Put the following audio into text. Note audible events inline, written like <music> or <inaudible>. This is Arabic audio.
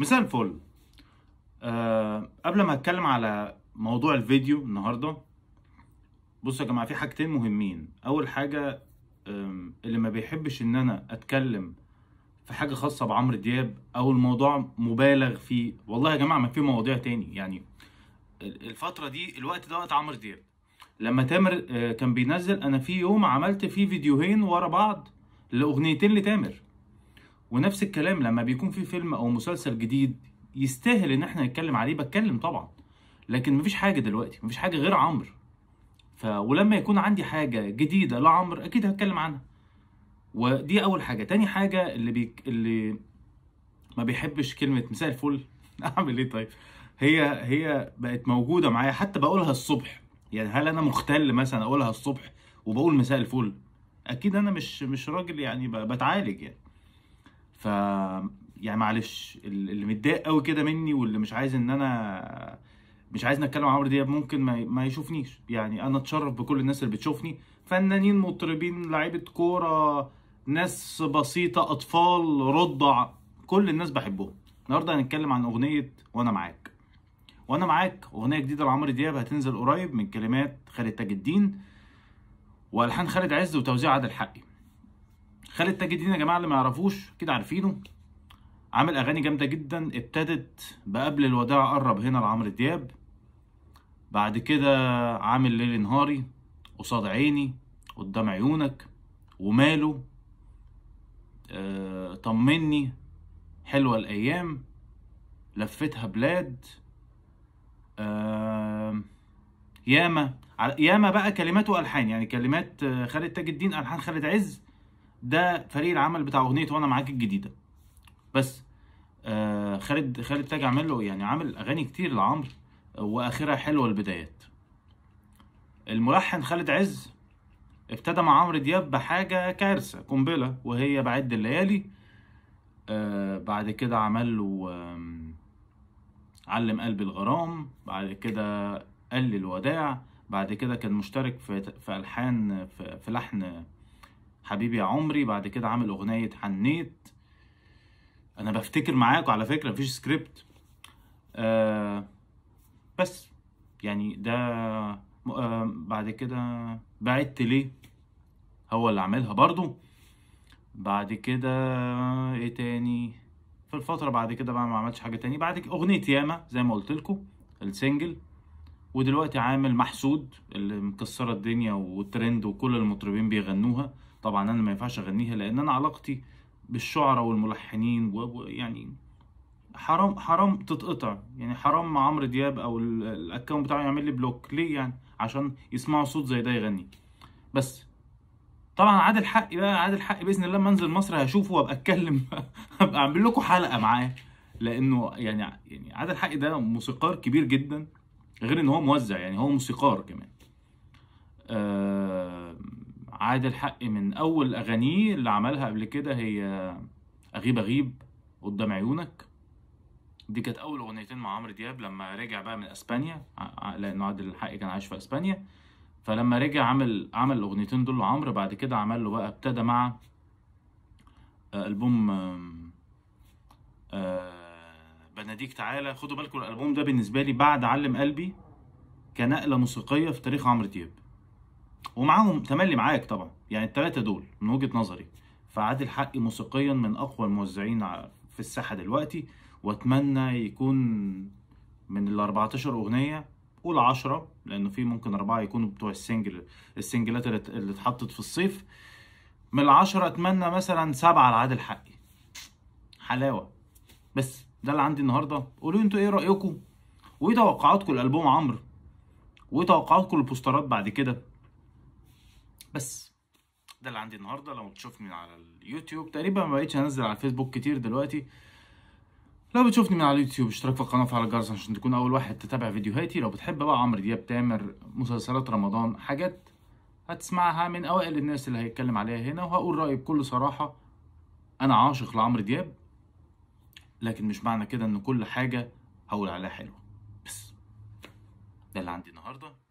مساء الفل أه قبل ما اتكلم على موضوع الفيديو النهارده بصوا يا جماعه في حاجتين مهمين اول حاجه اللي ما بيحبش ان انا اتكلم في حاجه خاصه بعمرو دياب او الموضوع مبالغ فيه والله يا جماعه ما في مواضيع تاني يعني الفتره دي الوقت ده وقت عمرو دياب لما تامر آه، كان بينزل انا في يوم عملت فيه فيديوهين ورا بعض لاغنيتين لتامر ونفس الكلام لما بيكون في فيلم او مسلسل جديد يستاهل ان احنا نتكلم عليه بتكلم طبعا لكن مفيش حاجه دلوقتي مفيش حاجه غير عمرو ف ولما يكون عندي حاجه جديده لعمرو اكيد هتكلم عنها ودي اول حاجه تاني حاجه اللي بيك اللي ما بيحبش كلمه مساء الفل <laughs> اعمل ايه طيب هي هي بقت موجوده معايا حتى بقولها الصبح يعني هل انا مختل مثلا اقولها الصبح وبقول مساء الفل اكيد انا مش مش راجل يعني بتعالج يعني ف يعني معلش اللي متضايق قوي كده مني واللي مش عايز ان انا مش عايز اتكلم عن عمرو دياب ممكن ما, ما يشوفنيش يعني انا اتشرف بكل الناس اللي بتشوفني فنانين مطربين لعيبه كوره ناس بسيطه اطفال رضع كل الناس بحبهم النهارده هنتكلم عن اغنيه وانا معاك وانا معاك اغنيه جديده لعمرو دياب هتنزل قريب من كلمات خالد تاج الدين والحان خالد عز وتوزيع عادل حقي خالد تاج الدين يا جماعه اللي ما يعرفوش كده عارفينه عامل اغاني جامده جدا ابتدت بقبل الوداع قرب هنا لعمرو دياب بعد كده عامل ليل نهاري قصاد عيني قدام عيونك وماله أه طمني حلوه الايام لفتها بلاد أه ياما ياما بقى كلمات والحان يعني كلمات آه، خالد تاج الدين الحان خالد عز ده فريق العمل بتاع اغنيه وانا معاك الجديده بس آه خالد خالد تاج عامل له يعني عامل اغاني كتير لعمرو واخرها حلوه البدايات الملحن خالد عز ابتدى مع عمرو دياب بحاجه كارثه قنبله وهي بعد الليالي آه بعد كده عمل له علم قلبي الغرام بعد كده قال الوداع بعد كده كان مشترك في في الحان في, في لحن حبيبي يا عمري بعد كده عامل اغنيه حنيت انا بفتكر معاكم على فكره مفيش سكريبت آه بس يعني ده آه بعد كده بعدت ليه هو اللي عملها برضو بعد كده آه، ايه تاني في الفتره بعد كده بقى ما عملتش حاجه تاني بعد كده اغنيه ياما زي ما قلت لكم السنجل ودلوقتي عامل محسود اللي مكسره الدنيا وترند وكل المطربين بيغنوها طبعا انا ما ينفعش اغنيها لان انا علاقتي بالشعراء والملحنين ويعني حرام حرام تتقطع يعني حرام عمرو دياب او الاكونت بتاعه يعمل لي بلوك ليه يعني عشان يسمعوا صوت زي ده يغني بس طبعا عادل حقي بقى عادل حقي باذن الله لما انزل مصر هشوفه وابقى اتكلم <laughs> هبقى اعمل لكم حلقه معاه لانه يعني يعني عادل حقي ده موسيقار كبير جدا غير ان هو موزع يعني هو موسيقار كمان آه عادل حقي من اول اغانيه اللي عملها قبل كده هي اغيب اغيب قدام عيونك دي كانت اول اغنيتين مع عمرو دياب لما رجع بقى من اسبانيا لانه عادل حقي كان عايش في اسبانيا فلما رجع عمل عمل الاغنيتين دول لعمرو بعد كده عمل له بقى ابتدى مع آه، البوم آه بناديك تعالى خدوا بالكم الالبوم ده بالنسبه لي بعد علم قلبي كنقله موسيقيه في تاريخ عمرو دياب ومعاهم تملي معاك طبعا يعني الثلاثه دول من وجهه نظري فعادل حقي موسيقيا من اقوى الموزعين في الساحه دلوقتي واتمنى يكون من ال 14 اغنيه قول 10 لانه في ممكن اربعه يكونوا بتوع السنجل السنجلات اللي اتحطت في الصيف من العشرة اتمنى مثلا سبعة لعادل حقي حلاوة بس ده اللي عندي النهارده قولوا انتوا ايه رايكم وايه توقعاتكم لالبوم عمرو وايه توقعاتكم للبوسترات بعد كده بس ده اللي عندي النهارده لو بتشوفني على اليوتيوب تقريبا ما بقتش هنزل على الفيسبوك كتير دلوقتي لو بتشوفني من على اليوتيوب اشترك في القناه وفعل الجرس عشان تكون اول واحد تتابع فيديوهاتي لو بتحب بقى عمرو دياب تامر مسلسلات رمضان حاجات هتسمعها من اوائل الناس اللي هيتكلم عليها هنا وهقول رايي بكل صراحه انا عاشق لعمرو دياب لكن مش معنى كده ان كل حاجه هقول عليها حلوه بس ده اللي عندي النهارده